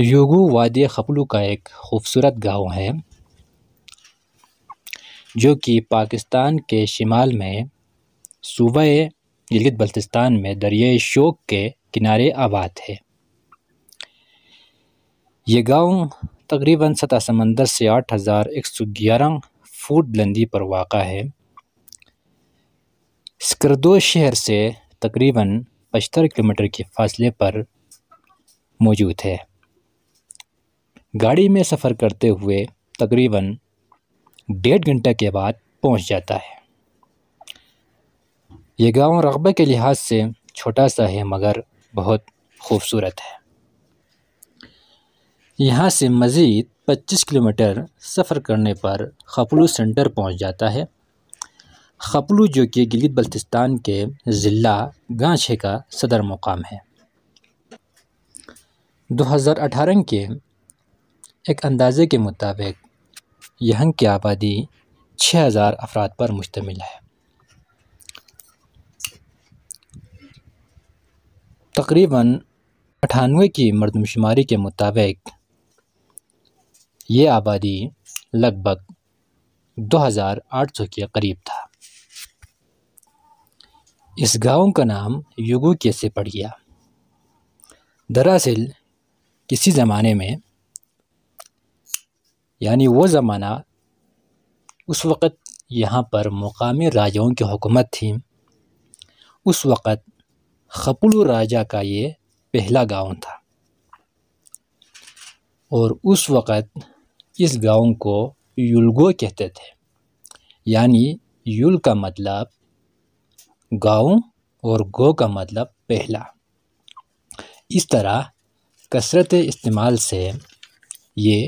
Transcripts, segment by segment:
योगो वादी खपलू का एक खूबसूरत गांव है जो कि पाकिस्तान के शिमाल में सूबे गिलगित बल्तिस्तान में दरिया शोक के किनारे आबाद है ये गांव तकरीबन सतह समंदर से आठ हज़ार एक सौ ग्यारह फुट बुलंदी पर वाक़ है स्क्रदो शहर से तकरीबन पचहत्तर किलोमीटर के फासले पर मौजूद है गाड़ी में सफ़र करते हुए तकरीबन डेढ़ घंटे के बाद पहुंच जाता है ये गांव रकबे के लिहाज से छोटा सा है मगर बहुत खूबसूरत है यहाँ से मज़ीद 25 किलोमीटर सफ़र करने पर खपलू सेंटर पहुँच जाता है खपलू जो कि गिलगित बल्तिस्तान के ज़िला गांछे का सदर मुकाम है 2018 के एक अंदाज़े के मुताबिक यहंग की आबादी छः हज़ार अफराद पर मुश्तमिल है तकरीबन अठानवे की मरदमशुमारी के मुताबिक ये आबादी लगभग 2800 के करीब था इस गांव का नाम युगो के से पड़ गया दरअसल किसी ज़माने में यानी वो ज़माना उस वक़्त यहाँ पर मुकामी राजाओं की हुकूमत थी उस वक़्त खपुलू राजा का ये पहला गांव था और उस वक़्त इस गांव को युलगो कहते थे यानी युल का मतलब गांव और गो का मतलब पहला इस तरह कसरत इस्तेमाल से ये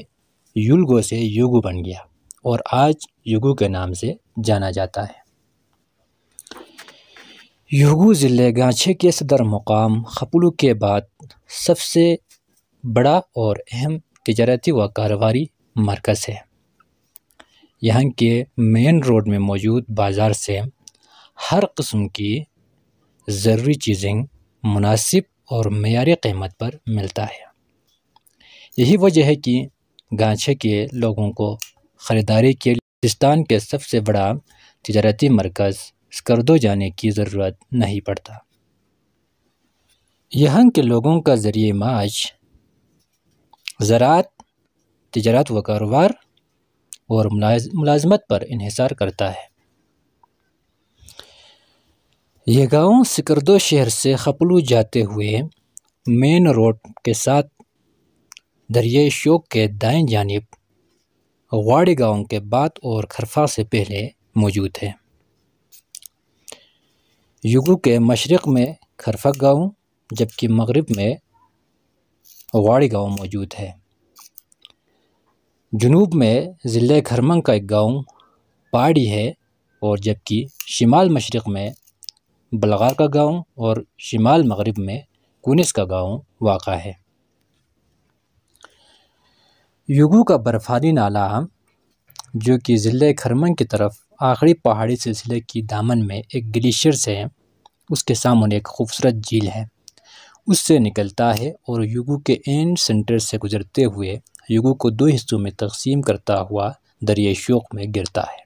युलगो से युगु बन गया और आज युगु के नाम से जाना जाता है युगु ज़िले गांछे के सदर मुकाम खपलू के बाद सबसे बड़ा और अहम तजारती व कारोबारी मरकज़ है यहाँ के मेन रोड में मौजूद बाज़ार से हर कस्म की ज़रूरी चीज़ें मुनासिब और मैारी कीमत पर मिलता है यही वजह है कि गांछे के लोगों को ख़रीदारी के पाकिस्तान के सबसे बड़ा तजारती मरकज़ स्कर्दो जाने की ज़रूरत नहीं पड़ता यहाँ के लोगों का ज़रिए माज ज़रात तजारत व कारोबार और मुलाजमत पर इहसार करता है यह गांव सिकरदो शहर से खपलू जाते हुए मेन रोड के साथ दरिया शोक के दाएं जानब वाड़ी गांव के बाद और खरफा से पहले मौजूद है युगू के मशरक़ में खरफा गांव जबकि मगरब में वाड़ी गांव मौजूद है जनूब में ज़िले खरमंग का एक गांव पहाड़ी है और जबकि शिमाल मशरक़ में बलगार का गांव और शिमाल मगरब में कुनिस का गांव वाक़ है युगू का बर्फ़ानी नाला जो कि ज़िले खरमन की तरफ आखिरी पहाड़ी सिलसिले की दामन में एक ग्लेशियर से है उसके सामने एक खूबसूरत झील है उससे निकलता है और युगू के एंड सेंटर से गुजरते हुए युगू को दो हिस्सों में तकसीम करता हुआ दरिया शोक में गिरता है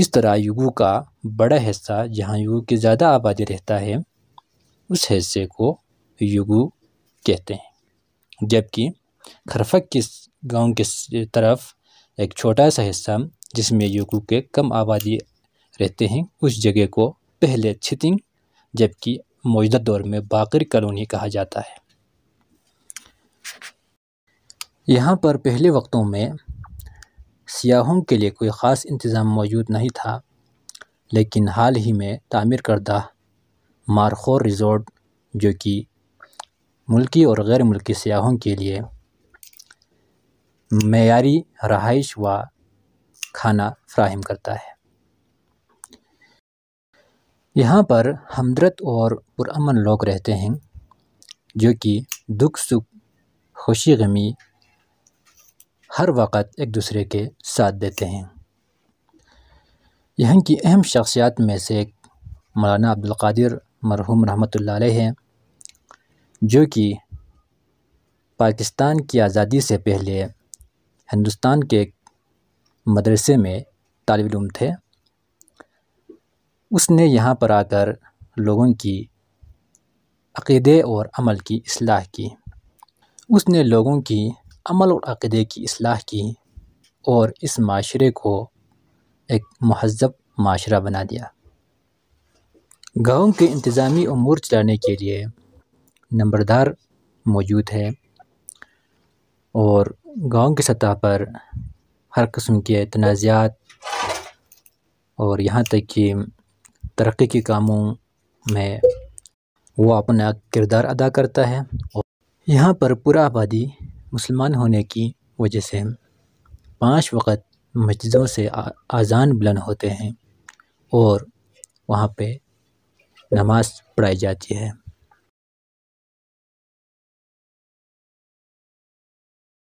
इस तरह युगू का बड़ा हिस्सा जहाँ युगू की ज़्यादा आबादी रहता है उस हिस्से को युगू कहते हैं जबकि खरफक के गांव के तरफ एक छोटा सा हिस्सा जिसमें यूकू के कम आबादी रहते हैं उस जगह को पहले छितिंग जबकि मौजूदा दौर में बाकर कलोनी कहा जाता है यहाँ पर पहले वक्तों में सियाहों के लिए कोई ख़ास इंतज़ाम मौजूद नहीं था लेकिन हाल ही में तामीर करदा मारखोर रिजॉर्ट जो कि मुल्की और गैर मुल्की सयाहों के लिए मैारी रहाइश व खाना फ्राहम करता है यहाँ पर हमदरत और पुरान लोग रहते हैं जो कि दुख सुख खुशी गमी हर वक्त एक दूसरे के साथ देते हैं यहाँ की अहम शख्सियात में से एक मौलाना अब्दुल्कर मरहूम रहमत हैं जो कि पाकिस्तान की आज़ादी से पहले हिंदुस्तान के एक मदरसे में तालब इम थे उसने यहाँ पर आकर लोगों की अक़दे और अमल की असलाह की उसने लोगों की अमल और अक़दे की असलाह की और इस माशरे को एक महजब माशरा बना दिया गाँव के इंतज़ामी अमूर चलाने के लिए नंबरदार मौजूद है और गाँव की सतह पर हर कस्म के तनाज़ात और यहाँ तक कि तरक्की के कामों में वो अपना किरदार अदा करता है और यहाँ पर पूरा आबादी मुसलमान होने की वजह से पांच वक़्त मस्जिदों से आज़ान बुलंद होते हैं और वहाँ पे नमाज़ पढ़ाई जाती है